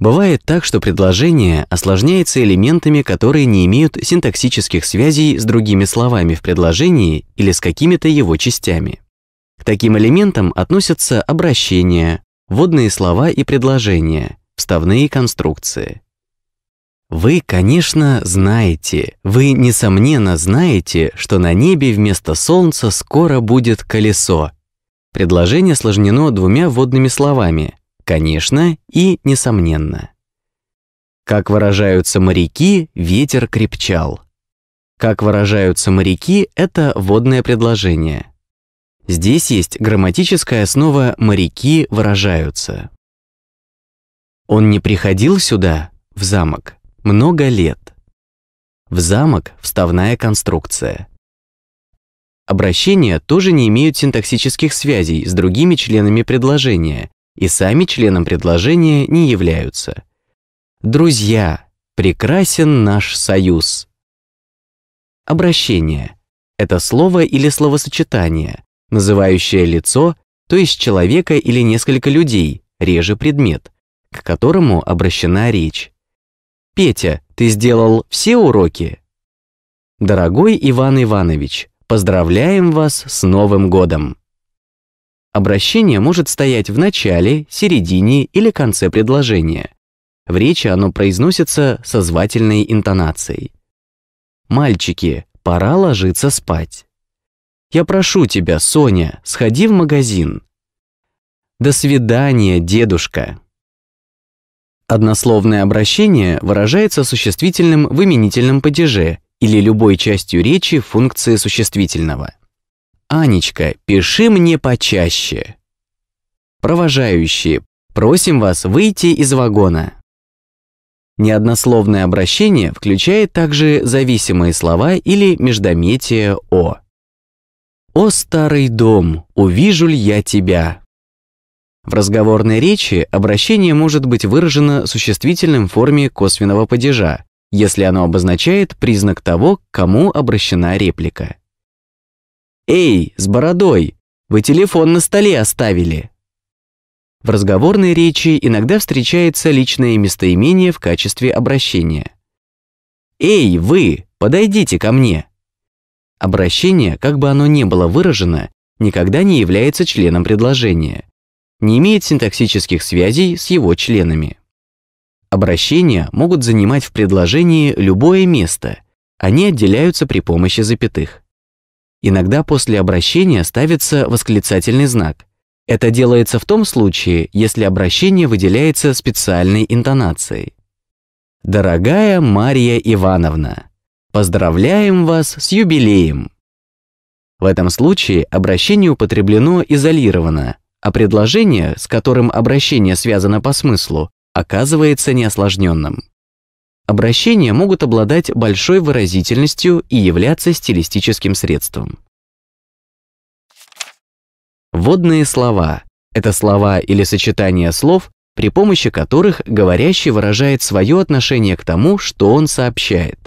Бывает так, что предложение осложняется элементами, которые не имеют синтаксических связей с другими словами в предложении или с какими-то его частями. К таким элементам относятся обращения, водные слова и предложения, вставные конструкции. Вы, конечно, знаете, вы, несомненно, знаете, что на небе вместо солнца скоро будет колесо. Предложение сложнено двумя водными словами конечно и несомненно. Как выражаются моряки, ветер крепчал. Как выражаются моряки, это водное предложение. Здесь есть грамматическая основа «моряки выражаются». Он не приходил сюда, в замок, много лет. В замок – вставная конструкция. Обращения тоже не имеют синтаксических связей с другими членами предложения и сами членом предложения не являются. Друзья, прекрасен наш союз. Обращение – это слово или словосочетание, называющее лицо, то есть человека или несколько людей, реже предмет, к которому обращена речь. «Петя, ты сделал все уроки?» «Дорогой Иван Иванович, поздравляем вас с Новым годом!» Обращение может стоять в начале, середине или конце предложения. В речи оно произносится созвательной интонацией. «Мальчики, пора ложиться спать». «Я прошу тебя, Соня, сходи в магазин». «До свидания, дедушка». Однословное обращение выражается существительным в именительном падеже или любой частью речи функции существительного. «Анечка, пиши мне почаще». Провожающие, просим вас выйти из вагона. Неоднословное обращение включает также зависимые слова или междометие «о». «О старый дом, увижу ли я тебя?» В разговорной речи обращение может быть выражено существительным в форме косвенного падежа, если оно обозначает признак того, к кому обращена реплика. «Эй, с бородой! Вы телефон на столе оставили!» В разговорной речи иногда встречается личное местоимение в качестве обращения. «Эй, вы! Подойдите ко мне!» Обращение, как бы оно ни было выражено, никогда не является членом предложения, не имеет синтаксических связей с его членами. Обращения могут занимать в предложении любое место, они отделяются при помощи запятых. Иногда после обращения ставится восклицательный знак. Это делается в том случае, если обращение выделяется специальной интонацией. Дорогая Мария Ивановна, поздравляем вас с юбилеем! В этом случае обращение употреблено изолированно, а предложение, с которым обращение связано по смыслу, оказывается неосложненным. Обращения могут обладать большой выразительностью и являться стилистическим средством. Водные слова – это слова или сочетания слов, при помощи которых говорящий выражает свое отношение к тому, что он сообщает.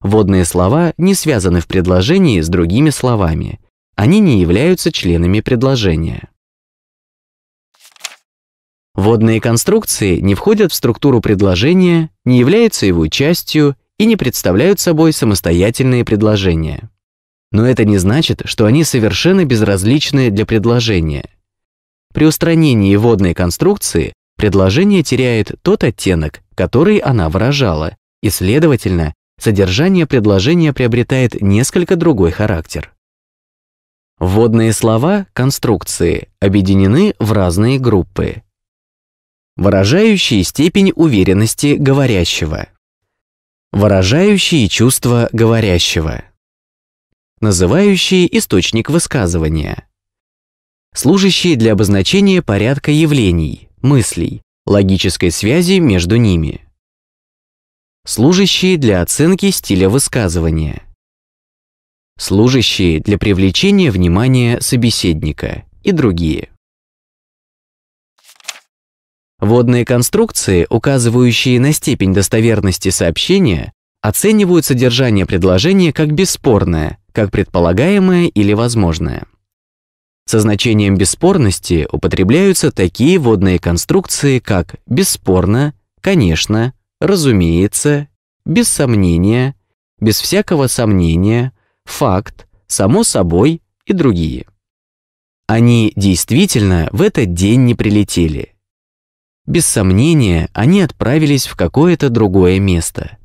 Водные слова не связаны в предложении с другими словами. Они не являются членами предложения. Водные конструкции не входят в структуру предложения, не являются его частью и не представляют собой самостоятельные предложения. Но это не значит, что они совершенно безразличны для предложения. При устранении водной конструкции предложение теряет тот оттенок, который она выражала, и, следовательно, содержание предложения приобретает несколько другой характер. Вводные слова, конструкции, объединены в разные группы выражающие степень уверенности говорящего, выражающие чувства говорящего, называющие источник высказывания, служащие для обозначения порядка явлений, мыслей, логической связи между ними, служащие для оценки стиля высказывания, служащие для привлечения внимания собеседника и другие. Водные конструкции, указывающие на степень достоверности сообщения, оценивают содержание предложения как бесспорное, как предполагаемое или возможное. Со значением бесспорности употребляются такие водные конструкции, как «бесспорно», «конечно», «разумеется», «без сомнения», «без всякого сомнения», «факт», «само собой» и другие. Они действительно в этот день не прилетели – без сомнения, они отправились в какое-то другое место.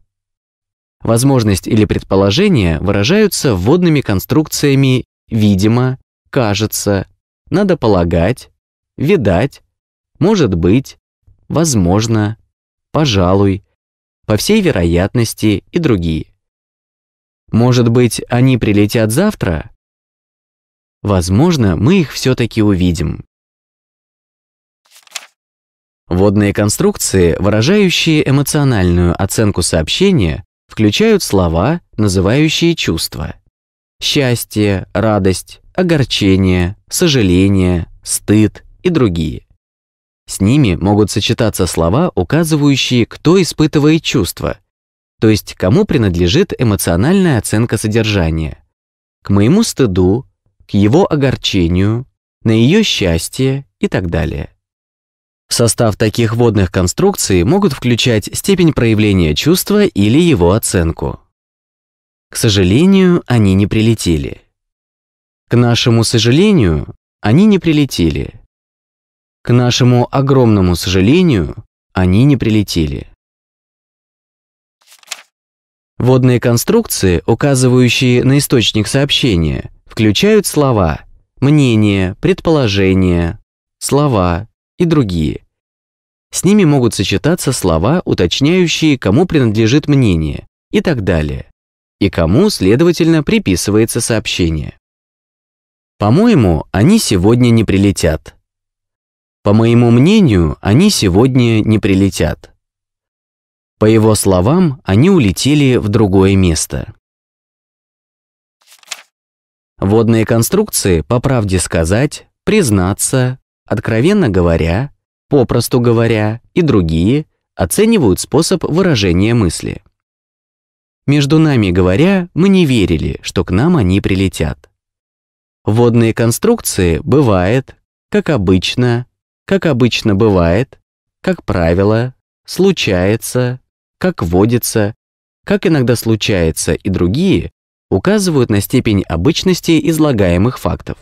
Возможность или предположение выражаются вводными конструкциями «видимо», «кажется», «надо полагать», «видать», «может быть», «возможно», «пожалуй», «по всей вероятности» и другие. Может быть, они прилетят завтра? Возможно, мы их все-таки увидим. Водные конструкции, выражающие эмоциональную оценку сообщения, включают слова, называющие чувства. Счастье, радость, огорчение, сожаление, стыд и другие. С ними могут сочетаться слова, указывающие, кто испытывает чувство, то есть кому принадлежит эмоциональная оценка содержания. К моему стыду, к его огорчению, на ее счастье и так далее состав таких водных конструкций могут включать степень проявления чувства или его оценку. К сожалению, они не прилетели. К нашему сожалению, они не прилетели. К нашему огромному сожалению, они не прилетели. Водные конструкции, указывающие на источник сообщения, включают слова «мнение», «предположение», «слова» и другие. С ними могут сочетаться слова, уточняющие, кому принадлежит мнение, и так далее. И кому, следовательно, приписывается сообщение. По-моему, они сегодня не прилетят. По моему мнению, они сегодня не прилетят. По его словам, они улетели в другое место. Водные конструкции, по правде сказать, признаться, откровенно говоря, попросту говоря, и другие оценивают способ выражения мысли. Между нами говоря, мы не верили, что к нам они прилетят. Водные конструкции бывает, как обычно, как обычно бывает, как правило, случается, как водится, как иногда случается и другие, указывают на степень обычности излагаемых фактов.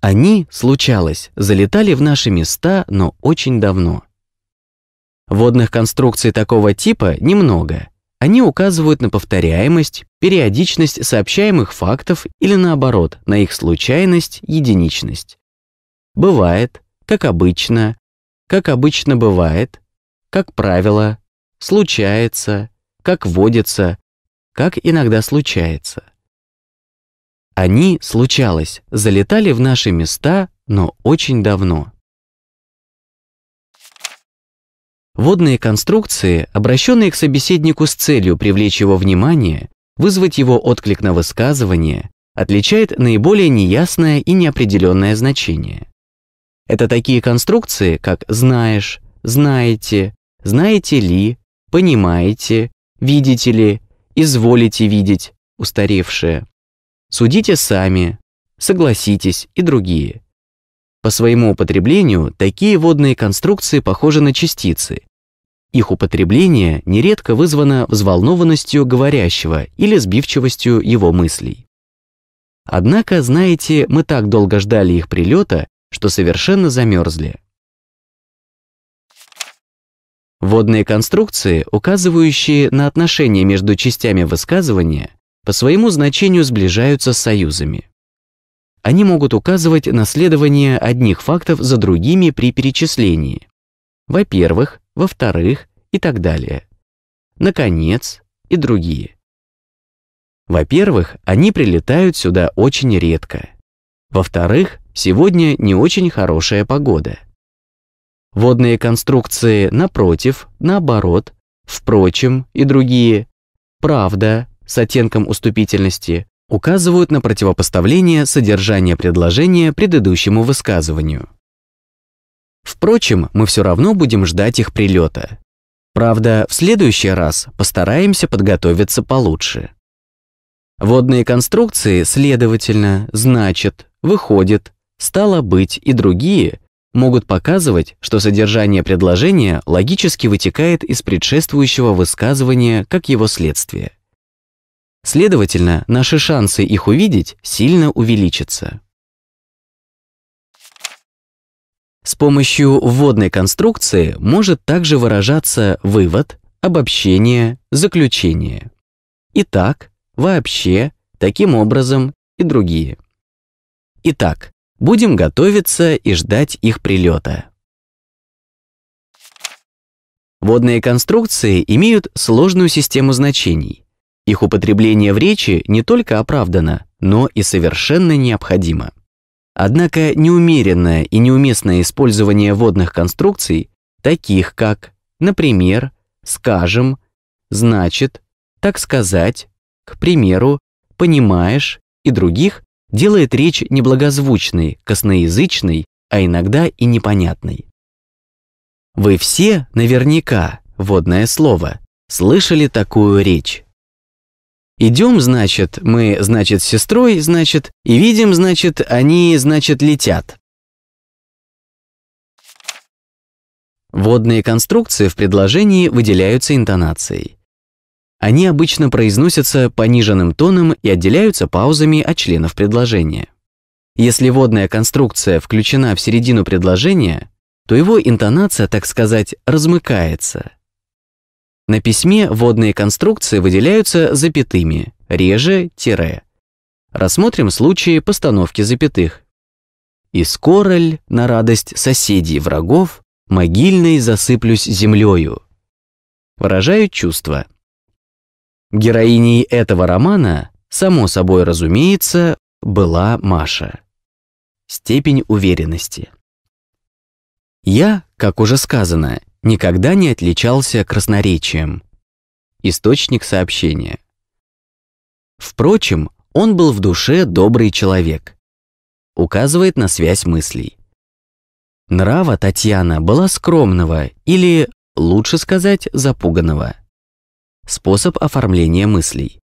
Они, случалось, залетали в наши места, но очень давно. Водных конструкций такого типа немного. Они указывают на повторяемость, периодичность сообщаемых фактов или наоборот, на их случайность, единичность. Бывает, как обычно, как обычно бывает, как правило, случается, как водится, как иногда случается. Они, случалось, залетали в наши места, но очень давно. Водные конструкции, обращенные к собеседнику с целью привлечь его внимание, вызвать его отклик на высказывание, отличает наиболее неясное и неопределенное значение. Это такие конструкции, как «знаешь», «знаете», «знаете ли», «понимаете», «видите ли», «изволите видеть», «устаревшее». Судите сами, согласитесь и другие. По своему употреблению такие водные конструкции похожи на частицы. Их употребление нередко вызвано взволнованностью говорящего или сбивчивостью его мыслей. Однако, знаете, мы так долго ждали их прилета, что совершенно замерзли. Водные конструкции, указывающие на отношения между частями высказывания, по своему значению сближаются с союзами. Они могут указывать наследование одних фактов за другими при перечислении. Во-первых, во-вторых и так далее. Наконец и другие. Во-первых, они прилетают сюда очень редко. Во-вторых, сегодня не очень хорошая погода. Водные конструкции «напротив», «наоборот», «впрочем» и другие «правда», с оттенком уступительности указывают на противопоставление содержания предложения предыдущему высказыванию. Впрочем, мы все равно будем ждать их прилета. Правда, в следующий раз постараемся подготовиться получше. Водные конструкции, следовательно, значит, выходит, стало быть и другие могут показывать, что содержание предложения логически вытекает из предшествующего высказывания как его следствие. Следовательно, наши шансы их увидеть сильно увеличатся. С помощью вводной конструкции может также выражаться вывод, обобщение, заключение. Итак, вообще, таким образом и другие. Итак, будем готовиться и ждать их прилета. Водные конструкции имеют сложную систему значений. Их употребление в речи не только оправдано, но и совершенно необходимо. Однако неумеренное и неуместное использование водных конструкций, таких как, например, «скажем», «значит», «так сказать», к примеру, «понимаешь» и других, делает речь неблагозвучной, косноязычной, а иногда и непонятной. Вы все наверняка, водное слово, слышали такую речь. Идем, значит, мы, значит, с сестрой, значит, и видим, значит, они, значит, летят. Водные конструкции в предложении выделяются интонацией. Они обычно произносятся пониженным тоном и отделяются паузами от членов предложения. Если водная конструкция включена в середину предложения, то его интонация, так сказать, размыкается – на письме водные конструкции выделяются запятыми, реже – тире. Рассмотрим случаи постановки запятых. «И скороль, на радость соседей врагов, могильной засыплюсь землею». Выражают чувства. Героиней этого романа, само собой разумеется, была Маша. Степень уверенности. Я, как уже сказано, никогда не отличался красноречием. Источник сообщения. Впрочем, он был в душе добрый человек. Указывает на связь мыслей. Нрава Татьяна была скромного или, лучше сказать, запуганного. Способ оформления мыслей.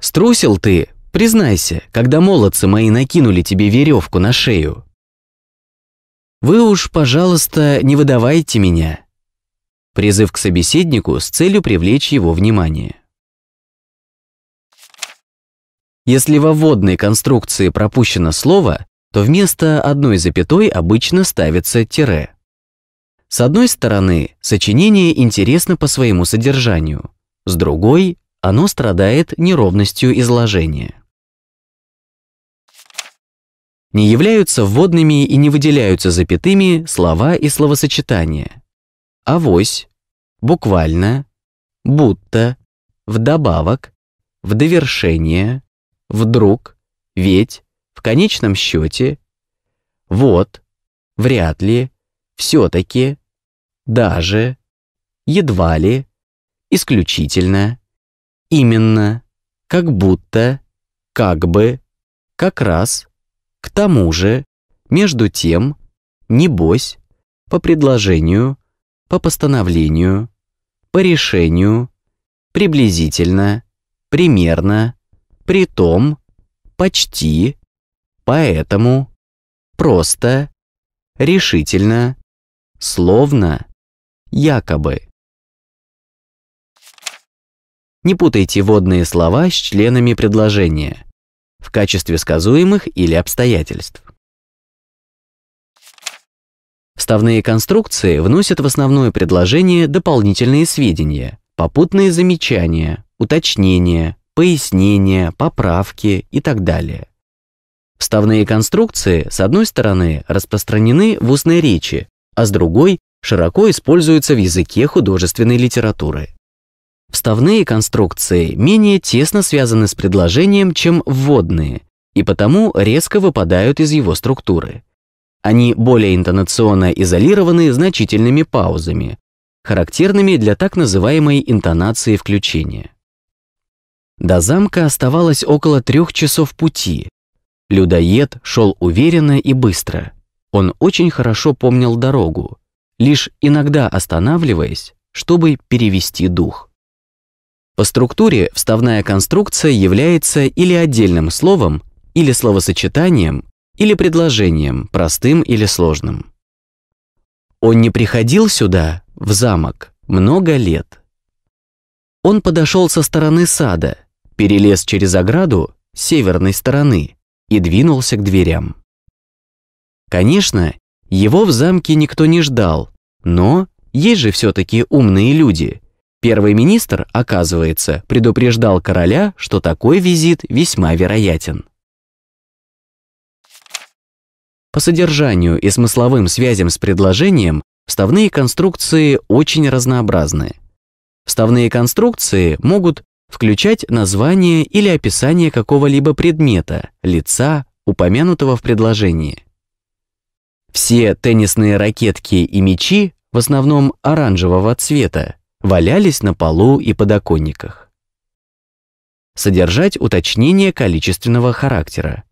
«Струсил ты, признайся, когда молодцы мои накинули тебе веревку на шею», вы уж, пожалуйста, не выдавайте меня. Призыв к собеседнику с целью привлечь его внимание. Если во вводной конструкции пропущено слово, то вместо одной запятой обычно ставится тире. С одной стороны, сочинение интересно по своему содержанию, с другой, оно страдает неровностью изложения не являются вводными и не выделяются запятыми слова и словосочетания. Авось, буквально, будто, вдобавок, в довершение, вдруг, ведь, в конечном счете, вот, вряд ли, все-таки, даже, едва ли, исключительно, именно, как будто, как бы, как раз, к тому же, между тем, небось, по предложению, по постановлению, по решению, приблизительно, примерно, том, почти, поэтому, просто, решительно, словно, якобы. Не путайте водные слова с членами предложения – в качестве сказуемых или обстоятельств. Вставные конструкции вносят в основное предложение дополнительные сведения, попутные замечания, уточнения, пояснения, поправки и так далее. Вставные конструкции, с одной стороны, распространены в устной речи, а с другой – широко используются в языке художественной литературы. Вставные конструкции менее тесно связаны с предложением, чем вводные, и потому резко выпадают из его структуры. Они более интонационно изолированы значительными паузами, характерными для так называемой интонации включения. До замка оставалось около трех часов пути. Людоед шел уверенно и быстро. Он очень хорошо помнил дорогу, лишь иногда останавливаясь, чтобы перевести дух. По структуре вставная конструкция является или отдельным словом, или словосочетанием, или предложением, простым или сложным. Он не приходил сюда, в замок, много лет. Он подошел со стороны сада, перелез через ограду с северной стороны и двинулся к дверям. Конечно, его в замке никто не ждал, но есть же все-таки умные люди, Первый министр, оказывается, предупреждал короля, что такой визит весьма вероятен. По содержанию и смысловым связям с предложением вставные конструкции очень разнообразны. Вставные конструкции могут включать название или описание какого-либо предмета, лица, упомянутого в предложении. Все теннисные ракетки и мячи в основном оранжевого цвета, валялись на полу и подоконниках. Содержать уточнение количественного характера.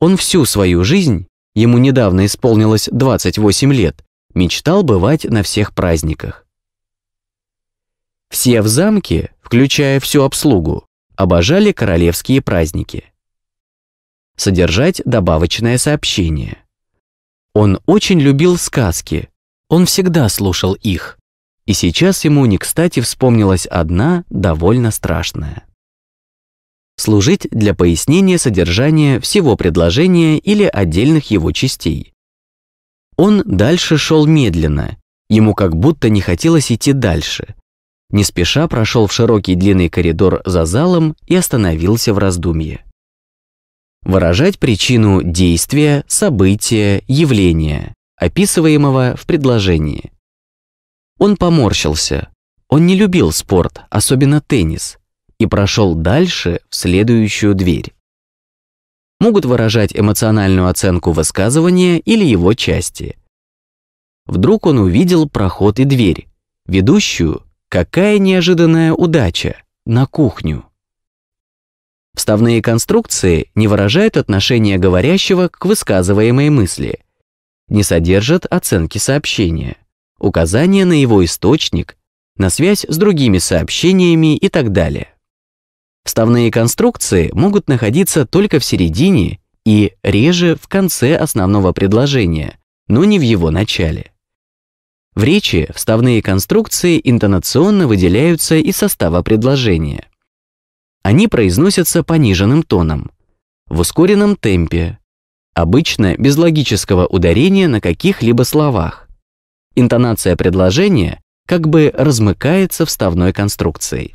Он всю свою жизнь, ему недавно исполнилось 28 лет, мечтал бывать на всех праздниках. Все в замке, включая всю обслугу, обожали королевские праздники. Содержать добавочное сообщение. Он очень любил сказки, он всегда слушал их. И сейчас ему не кстати вспомнилась одна, довольно страшная. Служить для пояснения содержания всего предложения или отдельных его частей. Он дальше шел медленно, ему как будто не хотелось идти дальше. Не спеша прошел в широкий длинный коридор за залом и остановился в раздумье. Выражать причину действия, события, явления, описываемого в предложении. Он поморщился. Он не любил спорт, особенно теннис, и прошел дальше в следующую дверь. Могут выражать эмоциональную оценку высказывания или его части. Вдруг он увидел проход и дверь, ведущую, какая неожиданная удача, на кухню. Вставные конструкции не выражают отношение говорящего к высказываемой мысли, не содержат оценки сообщения указание на его источник, на связь с другими сообщениями и так далее. Вставные конструкции могут находиться только в середине и реже в конце основного предложения, но не в его начале. В речи вставные конструкции интонационно выделяются из состава предложения. Они произносятся пониженным тоном, в ускоренном темпе, обычно без логического ударения на каких-либо словах Интонация предложения как бы размыкается вставной конструкцией.